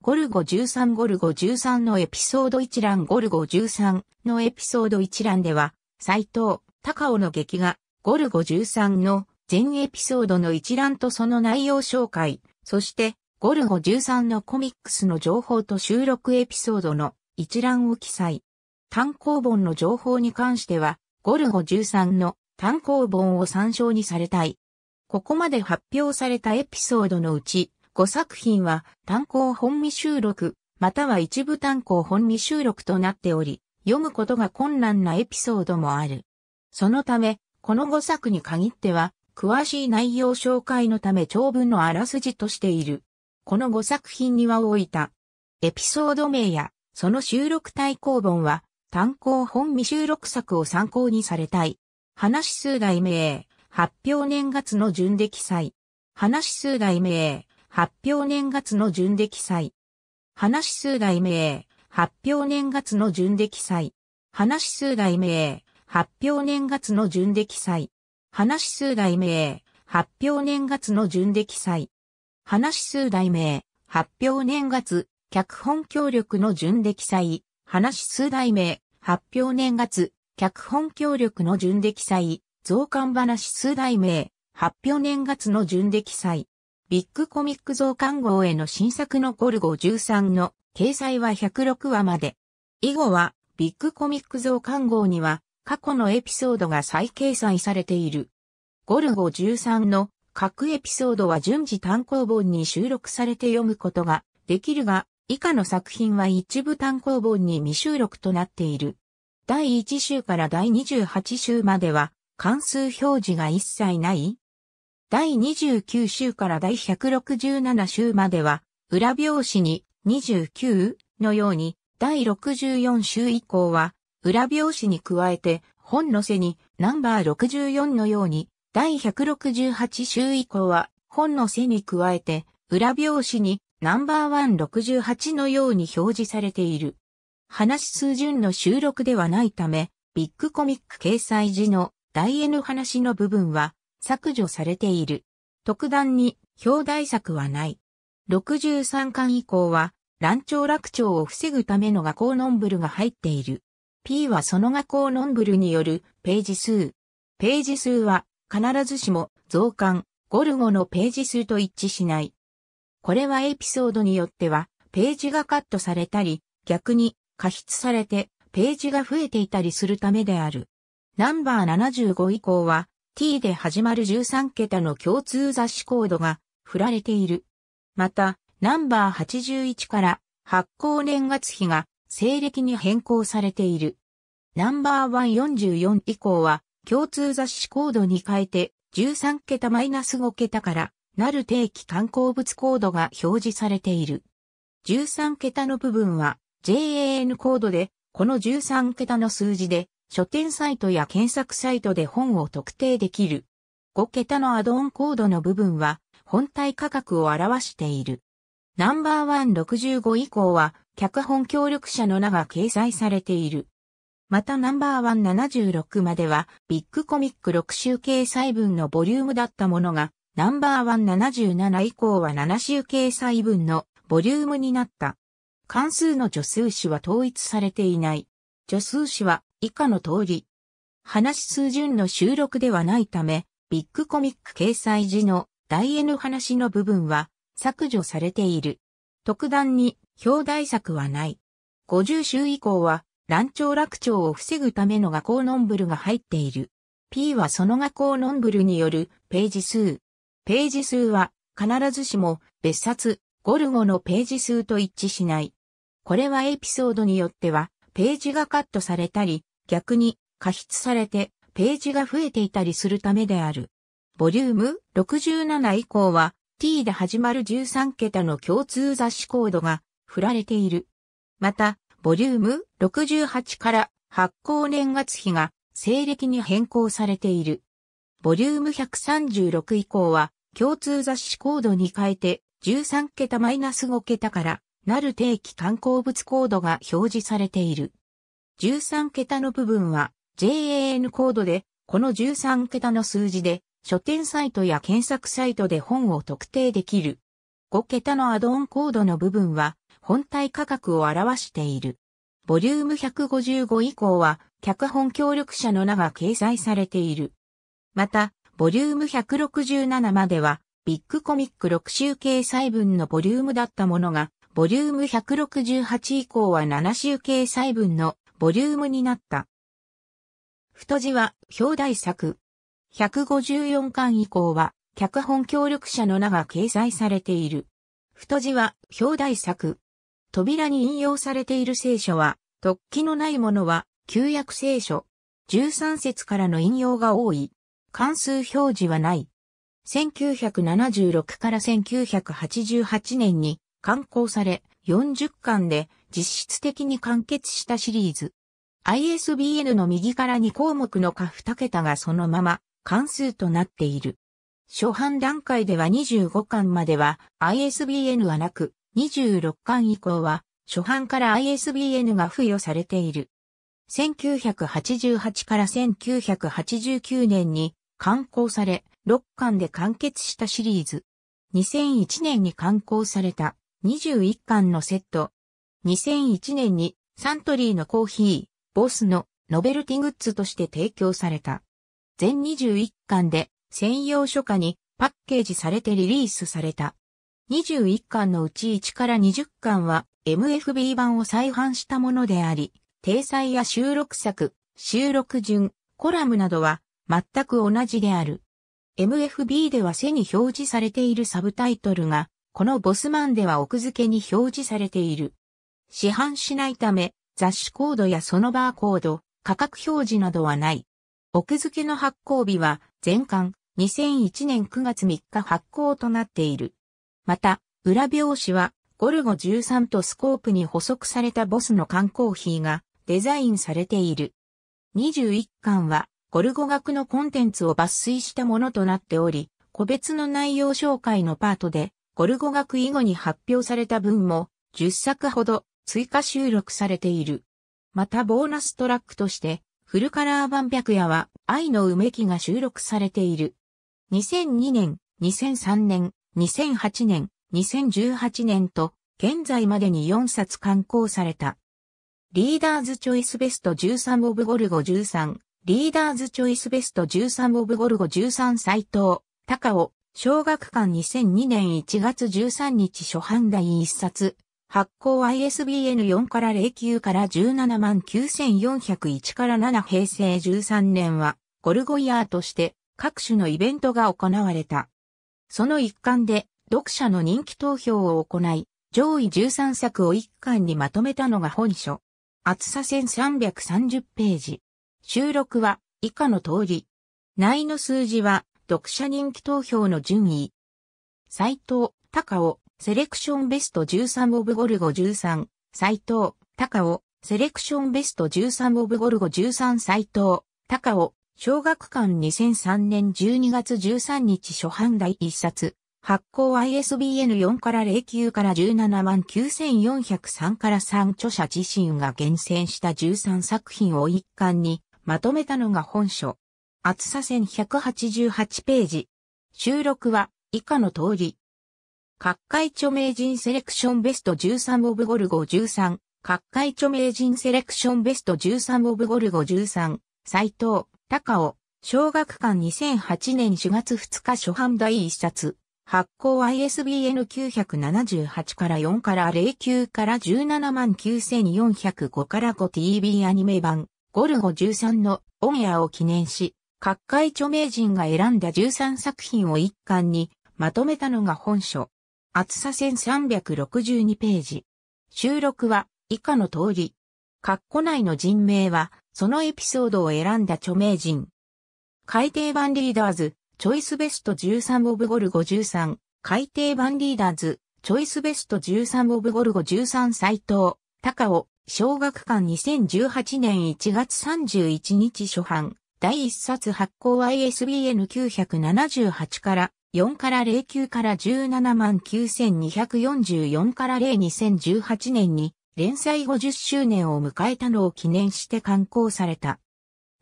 ゴルゴ13ゴルゴ13のエピソード一覧ゴルゴ13のエピソード一覧では、斎藤、高尾の劇画、ゴルゴ13の全エピソードの一覧とその内容紹介、そしてゴルゴ13のコミックスの情報と収録エピソードの一覧を記載。単行本の情報に関しては、ゴルゴ13の単行本を参照にされたい。ここまで発表されたエピソードのうち、5作品は単行本未収録、または一部単行本未収録となっており、読むことが困難なエピソードもある。そのため、この5作に限っては、詳しい内容紹介のため長文のあらすじとしている。この5作品には置いた。エピソード名や、その収録対抗本は、単行本未収録作を参考にされたい。話数題名、発表年月の順で記載。話数題名、発表年月の順で記載。話数題名、発表年月の順で記載。話数題名、発表年月の順で記載。話数題名、発表年月の順で記載。話数題名、発表年月、脚本協力の順で記載。話数題名、発表年月、脚本協力の順で記載。増刊話数題名、発表年月の順で記載。ビッグコミック増刊号への新作のゴルゴ13の掲載は106話まで。以後は、ビッグコミック増刊号には、過去のエピソードが再掲載されている。ゴルゴ13の各エピソードは順次単行本に収録されて読むことができるが、以下の作品は一部単行本に未収録となっている。第1週から第28週までは、関数表示が一切ない第29週から第167週までは、裏表紙に29のように、第64週以降は、裏表紙に加えて、本の背にナンバー64のように、第168週以降は、本の背に加えて、裏表紙にナンバー168のように表示されている。話数順の収録ではないため、ビッグコミック掲載時の大 N 話の部分は、削除されている。特段に表題作はない。63巻以降は、乱調落調を防ぐための画校ノンブルが入っている。P はその画校ノンブルによるページ数。ページ数は必ずしも増刊、ゴルゴのページ数と一致しない。これはエピソードによっては、ページがカットされたり、逆に過失されてページが増えていたりするためである。ナンバー75以降は、t で始まる13桁の共通雑誌コードが振られている。また、ナンバー81から発行年月日が西暦に変更されている。ナンバー144以降は共通雑誌コードに変えて13桁マイナス5桁からなる定期観光物コードが表示されている。13桁の部分は JAN コードで、この13桁の数字で書店サイトや検索サイトで本を特定できる。5桁のアドオンコードの部分は本体価格を表している。ナンバーワン6 5以降は脚本協力者の名が掲載されている。またナンバーワン7 6まではビッグコミック6週掲載分のボリュームだったものがナンバーワン7 7以降は7週掲載分のボリュームになった。関数の助数詞は統一されていない。助数詞は以下の通り。話数順の収録ではないため、ビッグコミック掲載時の大 N 話の部分は削除されている。特段に表題作はない。50週以降は乱調落調を防ぐための学校ノンブルが入っている。P はその学校ノンブルによるページ数。ページ数は必ずしも別冊ゴルゴのページ数と一致しない。これはエピソードによってはページがカットされたり逆に加筆されてページが増えていたりするためである。ボリューム67以降は t で始まる13桁の共通雑誌コードが振られている。また、ボリューム68から発行年月日が西暦に変更されている。ボリューム136以降は共通雑誌コードに変えて13桁マイナス5桁からなる定期刊行物コードが表示されている。13桁の部分は JAN コードで、この13桁の数字で、書店サイトや検索サイトで本を特定できる。5桁のアドオンコードの部分は、本体価格を表している。ボリューム155以降は、脚本協力者の名が掲載されている。また、ボリューム167までは、ビッグコミック6週掲載分のボリュームだったものが、ボリューム168以降は7週掲載分のボリュームになった。太字は表題作。154巻以降は脚本協力者の名が掲載されている。太字は表題作。扉に引用されている聖書は、突起のないものは旧約聖書。13節からの引用が多い。関数表示はない。1976から1988年に刊行され40巻で実質的に完結したシリーズ。ISBN の右から2項目の下2桁がそのまま関数となっている。初版段階では25巻までは ISBN はなく、26巻以降は初版から ISBN が付与されている。1988から1989年に刊行され、6巻で完結したシリーズ。2001年に刊行された21巻のセット、2001年にサントリーのコーヒー、ボスのノベルティグッズとして提供された。全21巻で専用書家にパッケージされてリリースされた。21巻のうち1から20巻は MFB 版を再販したものであり、体裁や収録作、収録順、コラムなどは全く同じである。MFB では背に表示されているサブタイトルが、このボスマンでは奥付けに表示されている。市販しないため、雑誌コードやそのバーコード、価格表示などはない。奥付けの発行日は、全巻、2001年9月3日発行となっている。また、裏表紙は、ゴルゴ13とスコープに補足されたボスの缶コーヒーがデザインされている。21巻は、ゴルゴ学のコンテンツを抜粋したものとなっており、個別の内容紹介のパートで、ゴルゴ学以後に発表された文も10作ほど追加収録されている。またボーナストラックとして、フルカラー版白夜は愛のうめきが収録されている。2002年、2003年、2008年、2018年と、現在までに4冊刊行された。リーダーズチョイスベスト13オブゴルゴ13、リーダーズチョイスベスト13オブゴルゴ13斎藤、高尾、小学館2002年1月13日初版第1冊、発行 ISBN4 から09から17万9401から7平成13年は、ゴルゴイヤーとして各種のイベントが行われた。その一環で、読者の人気投票を行い、上位13作を一巻にまとめたのが本書。厚さ1330ページ。収録は以下の通り。内の数字は読者人気投票の順位。斎藤、高尾、セレクションベスト13オブゴルゴ13、斎藤、高尾、セレクションベスト13オブゴルゴ13斎藤、高尾、小学館2003年12月13日初版第一冊、発行 ISBN4 から09から17万9403から3著者自身が厳選した13作品を一貫にまとめたのが本書。厚さ1188ページ。収録は以下の通り、各界著名人セレクションベスト13オブゴルゴ13、各界著名人セレクションベスト13オブゴルゴ13、斎藤、高尾、小学館2008年4月2日初版第1冊、発行 ISBN 978から4から09から179,405から5 TV アニメ版、ゴルゴ13のオンエアを記念し、各界著名人が選んだ13作品を一巻にまとめたのが本書。厚さ1362ページ。収録は以下の通り。括弧内の人名は、そのエピソードを選んだ著名人。海底版リーダーズ、チョイスベスト13オブゴルゴ13、海底版リーダーズ、チョイスベスト13オブゴルゴ13斎藤、高尾、小学館2018年1月31日初版、第1冊発行 ISBN978 から4から09から17万9244から0 2018年に連載50周年を迎えたのを記念して刊行された。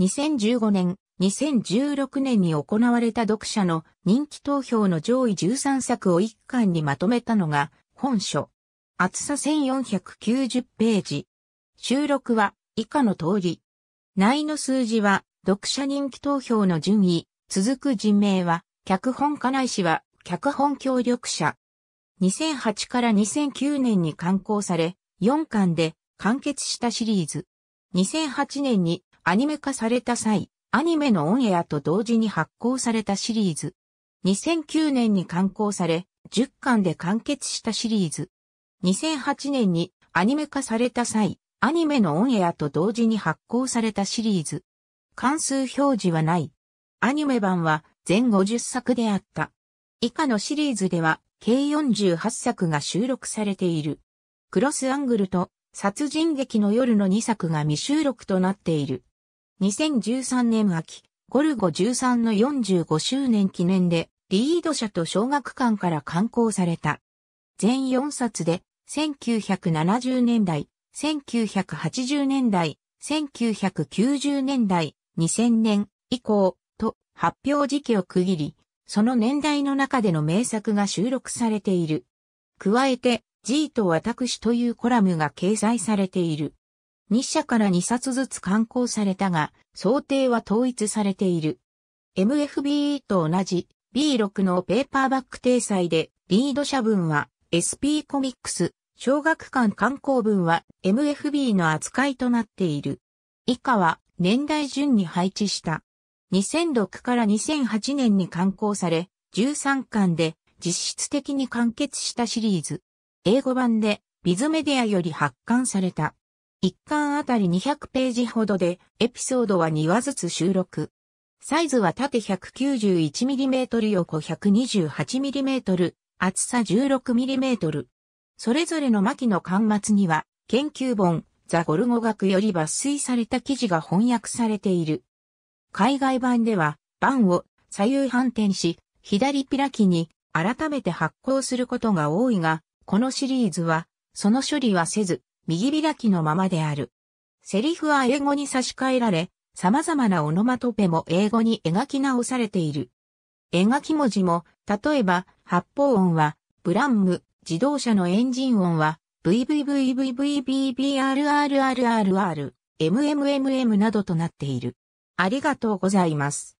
2015年、2016年に行われた読者の人気投票の上位13作を一巻にまとめたのが本書。厚さ1490ページ。収録は以下の通り。内の数字は読者人気投票の順位、続く人名は脚本家内氏は、脚本協力者。2008から2009年に刊行され、4巻で完結したシリーズ。2008年にアニメ化された際、アニメのオンエアと同時に発行されたシリーズ。2009年に刊行され、10巻で完結したシリーズ。2008年にアニメ化された際、アニメのオンエアと同時に発行されたシリーズ。関数表示はない。アニメ版は全50作であった。以下のシリーズでは、計48作が収録されている。クロスアングルと殺人劇の夜の2作が未収録となっている。2013年秋、ゴルゴ13の45周年記念で、リード社と小学館から刊行された。全4冊で、1970年代、1980年代、1990年代、2000年以降、発表時期を区切り、その年代の中での名作が収録されている。加えて、G と私というコラムが掲載されている。日社から2冊ずつ刊行されたが、想定は統一されている。MFBE と同じ B6 のペーパーバック掲載で、リード社文は SP コミックス、小学館刊行文は MFB の扱いとなっている。以下は年代順に配置した。2006から2008年に刊行され、13巻で実質的に完結したシリーズ。英語版でビズメディアより発刊された。1巻あたり200ページほどで、エピソードは2話ずつ収録。サイズは縦 191mm 横 128mm、厚さ 16mm。それぞれの巻の巻末には、研究本、ザ・ゴルゴ学より抜粋された記事が翻訳されている。海外版では、版を左右反転し、左開きに改めて発行することが多いが、このシリーズは、その処理はせず、右開きのままである。セリフは英語に差し替えられ、様々なオノマトペも英語に描き直されている。描き文字も、例えば、発砲音は、ブランム、自動車のエンジン音は、VVVVVBRRRRR、MMMM などとなっている。ありがとうございます。